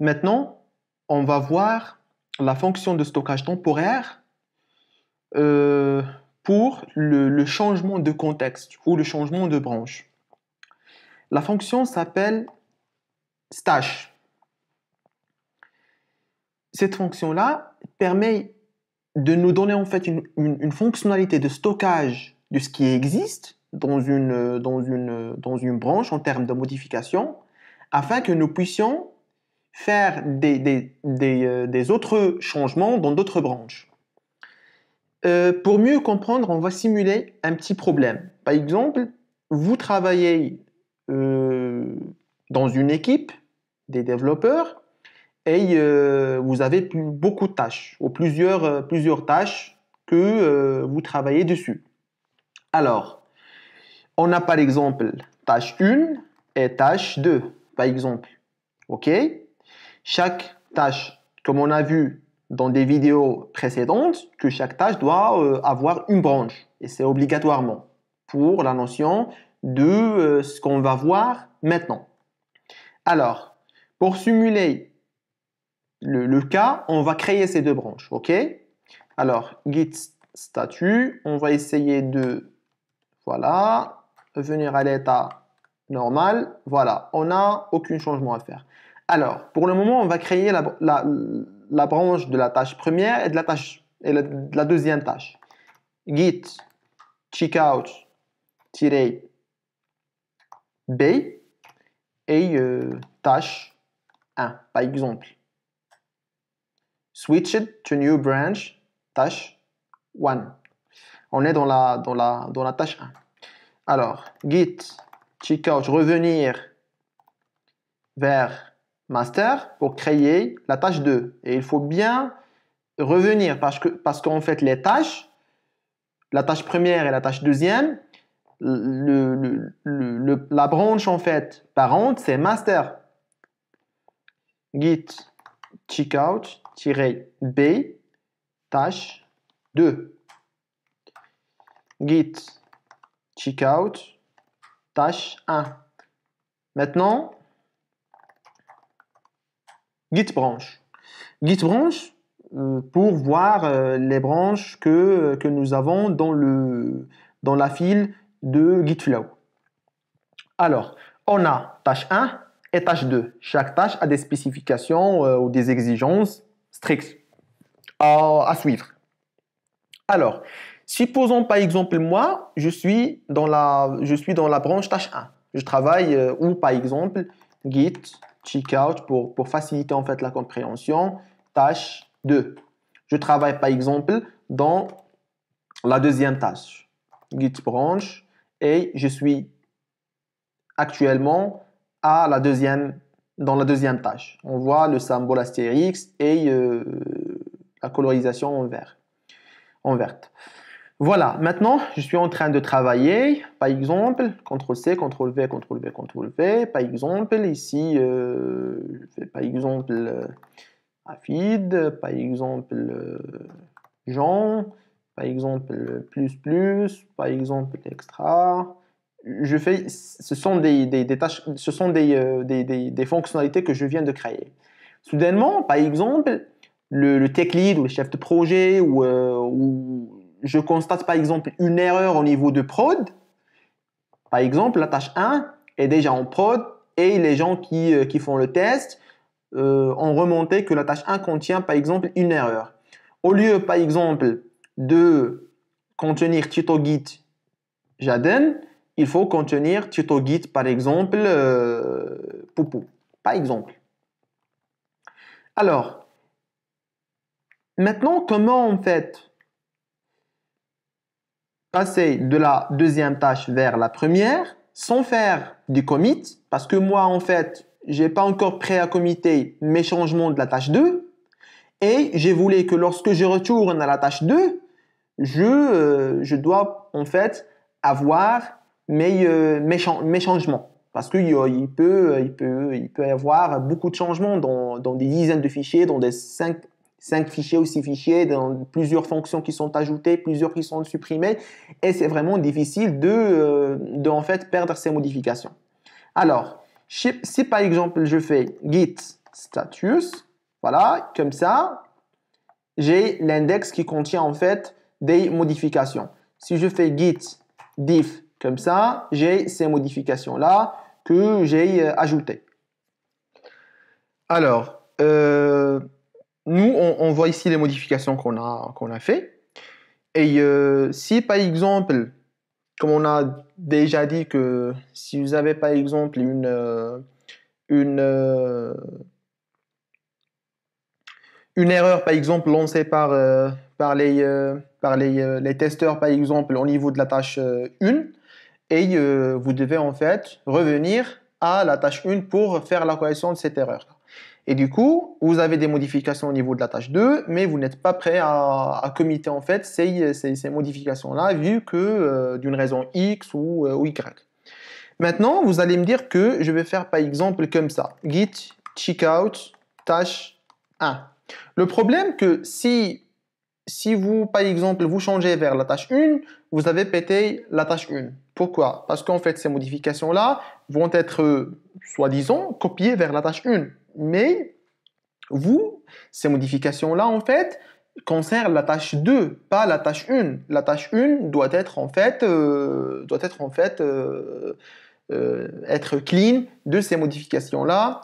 Maintenant, on va voir la fonction de stockage temporaire euh, pour le, changement de contexte ou le changement de branche. La fonction s'appelle stash. Cette fonction-là permet de nous donner en fait une, fonctionnalité de stockage de ce qui existe dans une, dans une, dans une branche en termes de modification afin que nous puissions faire des, des, des, euh, des autres changements dans d'autres branches. Euh, pour mieux comprendre, on va simuler un petit problème. Par exemple, vous travaillez euh, dans une équipe des développeurs et vous avez beaucoup de tâches ou plusieurs, plusieurs tâches que vous travaillez dessus. Alors, on a par exemple tâche 1 et tâche 2, par exemple. OK chaque tâche, comme on a vu dans des vidéos précédentes, que chaque tâche doit euh, avoir une branche. Et c'est obligatoirement pour la notion de euh, ce qu'on va voir maintenant. Alors, pour simuler le, cas, on va créer ces deux branches. OK Alors, git statut, on va essayer de, voilà, venir à l'état normal. Voilà, on n'a aucun changement à faire. Alors, pour le moment, on va créer la, branche de la tâche première et de la, tâche, et deuxième tâche. Git checkout-b et euh, tâche 1, par exemple. switch to new branch, tâche 1. On est dans la, dans la, dans la tâche 1. Alors, git checkout, revenir vers master pour créer la tâche 2. Et il faut bien revenir parce que parce qu'en fait les tâches, la tâche première et la tâche deuxième, le, la branche en fait parente c'est master. Git checkout-b tâche 2. Git checkout tâche 1. Maintenant, Git branch. Git branch euh, pour voir euh, les branches euh, que, nous avons dans, le, dans la file de Git Alors, on a tâche 1 et tâche 2. Chaque tâche a des spécifications ou des exigences strictes à, suivre. Alors, supposons par exemple moi, je suis dans la, je suis dans la branche tâche 1. Je travaille, ou par exemple, git check-out pour, faciliter en fait la compréhension. Tâche 2. Je travaille par exemple dans la deuxième tâche, git branch, et je suis actuellement à la deuxième, dans la deuxième tâche. On voit le symbole astérix et euh, la colorisation en vert, en verte. Voilà, maintenant, je suis en train de travailler. Par exemple, CTRL-C, CTRL-V, CTRL-V, CTRL-V. Par exemple, ici, euh, je fais par exemple euh, Afid, par exemple euh, Jean, par exemple plus plus, par exemple extra. Je fais, ce sont des, tâches, ce sont euh, des, des, fonctionnalités que je viens de créer. Soudainement, par exemple, le, tech lead ou le chef de projet ou je constate par exemple une erreur au niveau de prod, par exemple la tâche 1 est déjà en prod et les gens euh, qui, font le test euh, ont remonté que la tâche 1 contient par exemple une erreur. Au lieu par exemple de contenir tuto git Jaden, il faut contenir tuto git par exemple euh, Poupou, par exemple. Alors, maintenant comment en fait passer de la deuxième tâche vers la première sans faire du commit parce que moi en fait j'ai pas encore prêt à committer mes changements de la tâche 2 et j'ai voulu que lorsque je retourne à la tâche 2 je, euh, je dois en fait avoir mes, euh, mes, changements parce qu'il il peut, il peut, il peut y avoir beaucoup de changements dans, dans, des dizaines de fichiers, dans des cinq, 5 fichiers ou 6 fichiers, dans plusieurs fonctions qui sont ajoutées, plusieurs qui sont supprimées, et c'est vraiment difficile de, euh, en fait perdre ces modifications. Alors, si par exemple je fais git status, voilà, comme ça, j'ai l'index qui contient en fait des modifications. Si je fais git diff comme ça, j'ai ces modifications-là que j'ai euh, ajoutées. Alors, euh, nous, on, voit ici les modifications qu'on a, qu'on a fait. Et euh, si par exemple, comme on a déjà dit que si vous avez par exemple une, euh, euh, une, erreur par exemple lancée par, par, les, par les, testeurs par exemple au niveau de la tâche 1, et vous devez en fait revenir à la tâche 1 pour faire la correction de cette erreur. Et du coup, vous avez des modifications au niveau de la tâche 2, mais vous n'êtes pas prêt à, à committer en fait ces, ces, modifications-là, vu que euh, d'une raison X euh, ou, Y. Maintenant, vous allez me dire que je vais faire par exemple comme ça. Git checkout tâche 1. Le problème que si, si vous, par exemple, vous changez vers la tâche 1, vous avez pété la tâche 1. Pourquoi Parce qu'en fait, ces modifications-là vont être, euh, soi-disant, copiées vers la tâche 1 mais vous, ces modifications-là, en fait, concernent la tâche 2, pas la tâche 1. La tâche 1 doit être en fait, euh, doit être, en fait euh, euh, être clean de ces modifications-là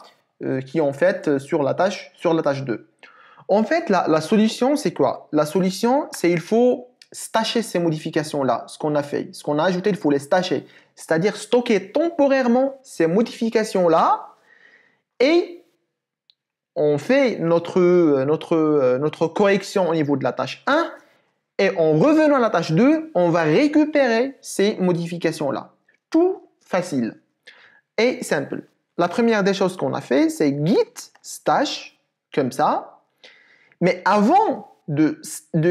qui en fait sur la tâche, sur la tâche 2. En fait, la, solution, c'est quoi La solution, c'est il faut stacher ces modifications-là, ce qu'on a fait, ce qu'on a ajouté, il faut les stacher. C'est-à-dire stocker temporairement ces modifications-là et on fait euh, euh, notre, correction au niveau de la tâche 1 et en revenant à la tâche 2, on va récupérer ces modifications-là. Tout facile et simple. La première des choses qu'on a fait, c'est git stash, comme ça. Mais avant de,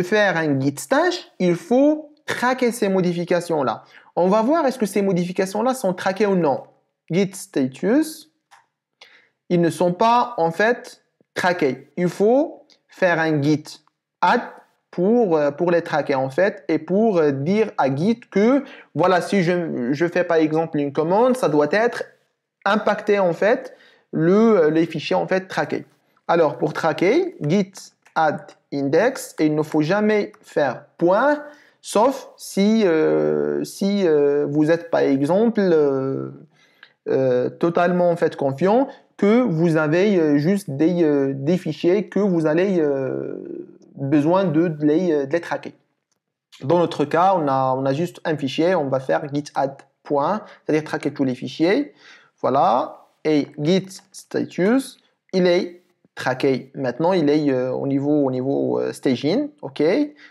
faire un git stash, il faut traquer ces modifications-là. On va voir est-ce que ces modifications-là sont traquées ou non. Git status, ils ne sont pas en fait traqués. Il faut faire un git add pour, euh, pour les traquer en fait et pour euh, dire à Git que voilà si je, fais par exemple une commande ça doit être impacté en fait le, euh, les fichiers en fait traqués. Alors pour traquer Git add index et il ne faut jamais faire point sauf si, si vous êtes par exemple totalement en fait confiant que vous avez euh, juste des, euh, des fichiers que vous allez euh, besoin de, les, traquer. Dans notre cas, on a, on a juste un fichier, on va faire git add point, c'est-à-dire traquer tous les fichiers. Voilà, et git status, il est traqué. Maintenant, il est au niveau, au niveau staging, ok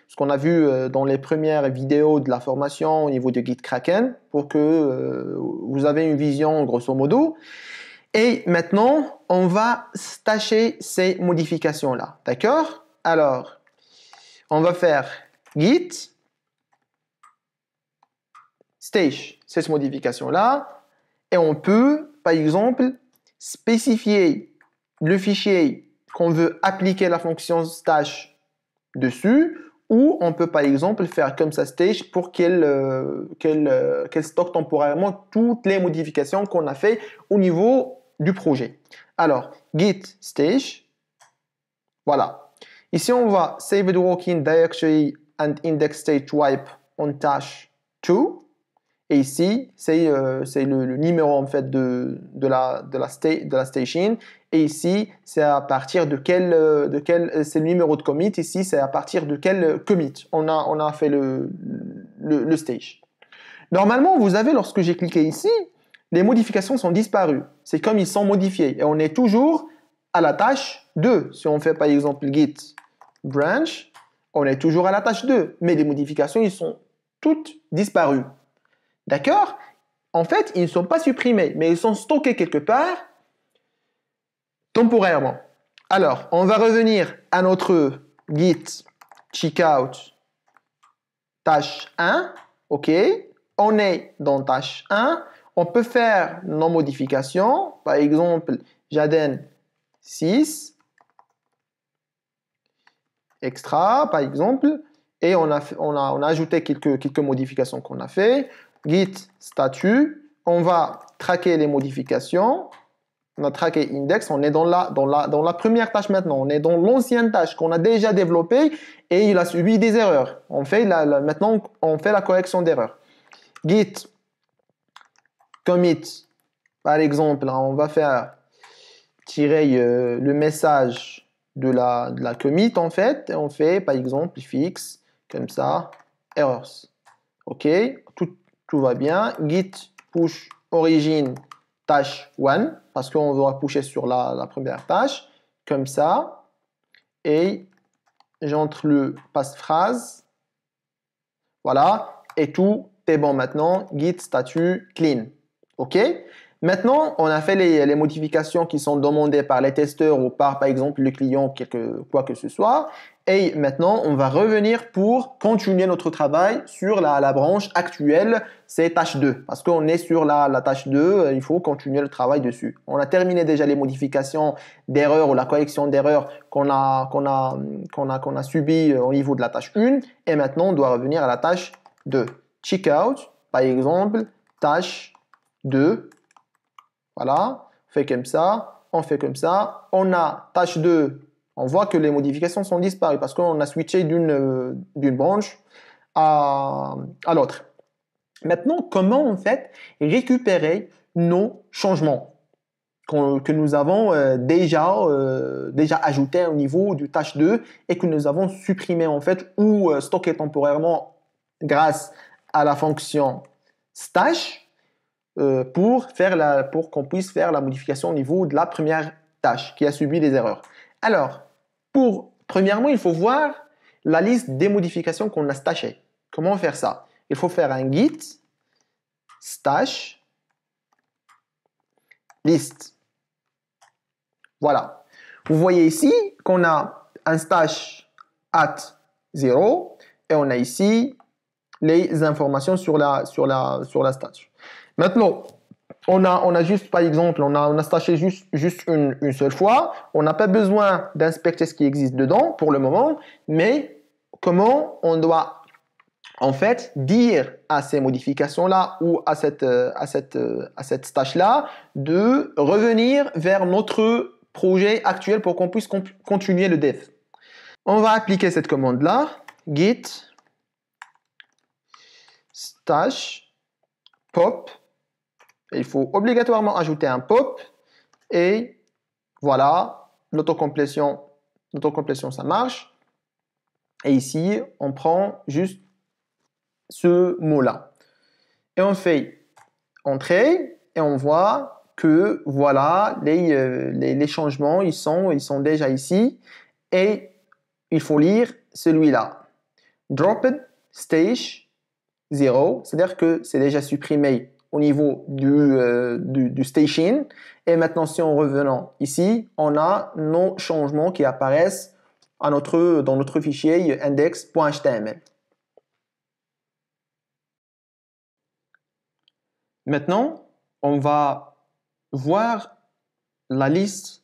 Ce qu'on a vu dans les premières vidéos de la formation au niveau de Git Kraken, pour que vous avez une vision grosso modo. Et maintenant, on va stacher ces modifications-là. D'accord Alors, on va faire git stage, ces modifications là Et on peut, par exemple, spécifier le fichier qu'on veut appliquer la fonction stash dessus ou on peut par exemple faire comme ça stage pour qu'elle euh, euh, stocke temporairement toutes les modifications qu'on a fait au niveau du projet. Alors, git stage. Voilà. Ici, on va save the working directory and index stage wipe on tâche 2. Et ici, c'est euh, le, numéro en fait de, la, de, la, de la station. Et ici, c'est à partir de quel, euh, de quel euh, c'est le numéro de commit. Ici, c'est à partir de quel commit on a, on a fait le, le stage. Normalement, vous avez, lorsque j'ai cliqué ici, les modifications sont disparues. C'est comme ils sont modifiés. Et on est toujours à la tâche 2. Si on fait par exemple git branch, on est toujours à la tâche 2. Mais les modifications, ils sont toutes disparues. D'accord En fait, ils ne sont pas supprimés, mais ils sont stockés quelque part temporairement. Alors, on va revenir à notre git checkout tâche 1. OK On est dans tâche 1. On peut faire nos modifications. Par exemple, Jaden 6, extra, par exemple. Et on a, on a, on a ajouté quelques, quelques modifications qu'on a fait. Git statut. On va traquer les modifications. On a traqué index. On est dans la, dans la, dans la première tâche maintenant. On est dans l'ancienne tâche qu'on a déjà développée et il a subi des erreurs. On fait maintenant, on fait la correction d'erreurs. Git commit. Par exemple, on va faire tirer euh, le message de la, commit en fait, et on fait par exemple fixe comme ça, errors. Ok, tout, va bien. Git push origin tâche 1 parce qu'on va pusher sur la, la, première tâche comme ça et j'entre le passe phrase voilà et tout est bon maintenant git statut clean OK Maintenant, on a fait les, modifications qui sont demandées par les testeurs ou par, par exemple, le client, quelque, quoi que ce soit. Et maintenant, on va revenir pour continuer notre travail sur la, branche actuelle, c'est tâche 2. Parce qu'on est sur la, la, tâche 2, euh, il faut continuer le travail dessus. On a terminé déjà les modifications d'erreurs ou la correction d'erreurs qu'on a, qu'on a, qu'on a, qu'on a subies euh, au niveau de la tâche 1. Et maintenant, on doit revenir à la tâche 2. Check out, par exemple, tâche 2. Voilà, on fait comme ça, on fait comme ça. On a tâche 2, on voit que les modifications sont disparues parce qu'on a switché d'une euh, branche à, l'autre. Maintenant, comment en fait récupérer nos changements que, nous avons euh, déjà, euh, déjà ajoutés au niveau du tâche 2 et que nous avons supprimé en fait ou stockés temporairement grâce à la fonction stash euh, pour, faire la, pour qu'on puisse faire la modification au niveau de la première tâche qui a subi des erreurs. Alors, pour premièrement, il faut voir la liste des modifications qu'on a stachées. Comment faire ça Il faut faire un git stash list. Voilà. Vous voyez ici qu'on a un stash at 0 et on a ici les informations sur la, sur la, sur la stash. Maintenant, on a, juste, par exemple, on a, on staché juste, juste une, seule fois. On n'a pas besoin d'inspecter ce qui existe dedans pour le moment, mais comment on doit en fait dire à ces modifications-là ou à cette, à là de revenir vers notre projet actuel pour qu'on puisse continuer le dev. On va appliquer cette commande-là, git stash pop il faut obligatoirement ajouter un pop et voilà, l'autocomplétion, l'autocomplétion ça marche. Et ici, on prend juste ce mot-là. Et on fait entrer et on voit que voilà, les, euh, changements, ils sont, ils sont déjà ici. Et il faut lire celui-là. Dropped stage 0, c'est-à-dire que c'est déjà supprimé au niveau euh, du, station. Et maintenant, si on revenant ici, on a nos changements qui apparaissent à notre, dans notre fichier index.html. Maintenant, on va voir la liste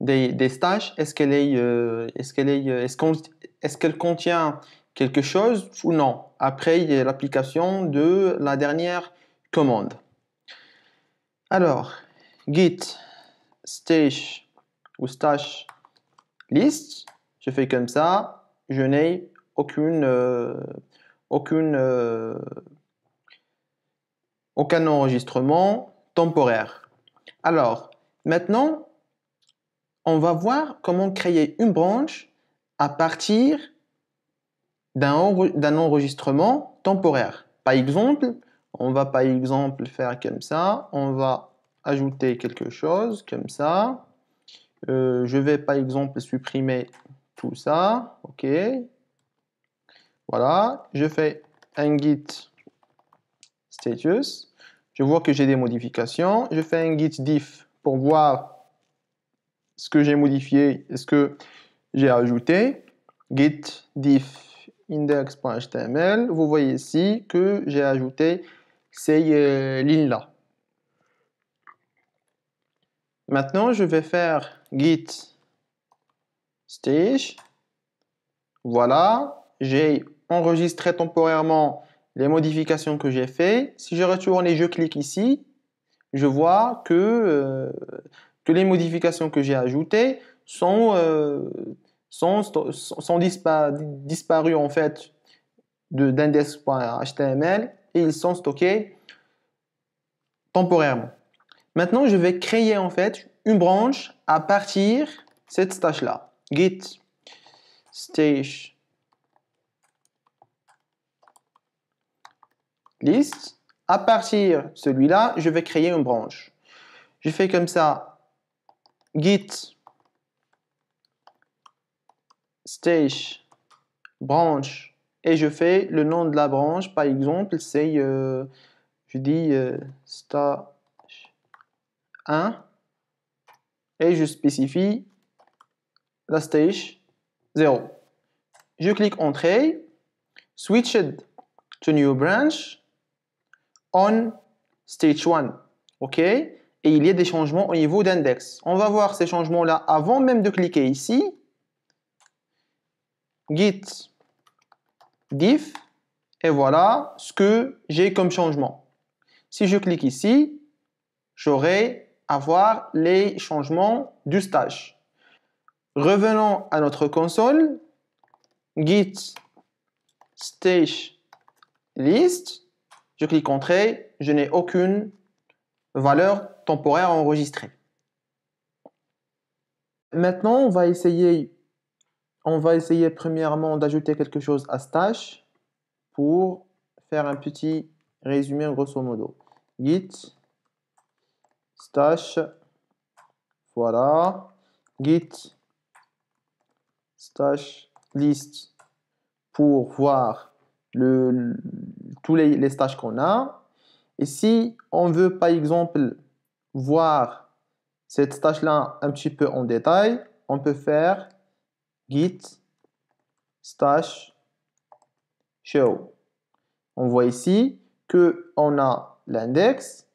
des, stages. Est-ce qu'elle est, euh, est-ce qu'elle est, est-ce qu'elle contient quelque chose ou non après l'application de la dernière commande. Alors, git stage ou list, je fais comme ça, je n'ai aucune, euh, aucune, euh, aucun enregistrement temporaire. Alors, maintenant, on va voir comment créer une branche à partir d'un enregistrement temporaire. Par exemple, on va par exemple faire comme ça. On va ajouter quelque chose comme ça. Euh, je vais par exemple supprimer tout ça. OK. Voilà. Je fais un git status. Je vois que j'ai des modifications. Je fais un git diff pour voir ce que j'ai modifié et ce que j'ai ajouté. Git diff index.html. Vous voyez ici que j'ai ajouté c'est euh, là Maintenant, je vais faire git stage. Voilà, j'ai enregistré temporairement les modifications que j'ai faites. Si je retourne et je clique ici, je vois que, euh, que les modifications que j'ai ajoutées sont, euh, sont, sont disparues en fait d'index.html ils sont stockés temporairement. Maintenant, je vais créer en fait une branche à partir de cette stage-là. Git stage list. À partir de celui-là, je vais créer une branche. Je fais comme ça git stage branche et je fais le nom de la branche, par exemple, c'est, euh, je dis euh, stage 1 et je spécifie la stage 0. Je clique Entrée, Switched to New Branch on Stage 1. OK Et il y a des changements au niveau d'index. On va voir ces changements-là avant même de cliquer ici. Git diff, et voilà ce que j'ai comme changement. Si je clique ici, j'aurai à voir les changements du stage. Revenons à notre console, git stage list, je clique entrée, je n'ai aucune valeur temporaire enregistrée. Maintenant, on va essayer on va essayer premièrement d'ajouter quelque chose à Stash pour faire un petit résumé grosso modo. Git Stash, voilà. Git Stash list pour voir le, tous les, les stages qu'on a. Et si on veut par exemple voir cette stash là un petit peu en détail, on peut faire git stash show. On voit ici que on a l'index,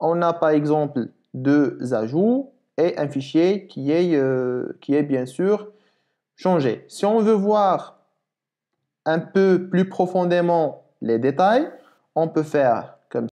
on a par exemple deux ajouts et un fichier qui est, euh, qui est bien sûr changé. Si on veut voir un peu plus profondément les détails, on peut faire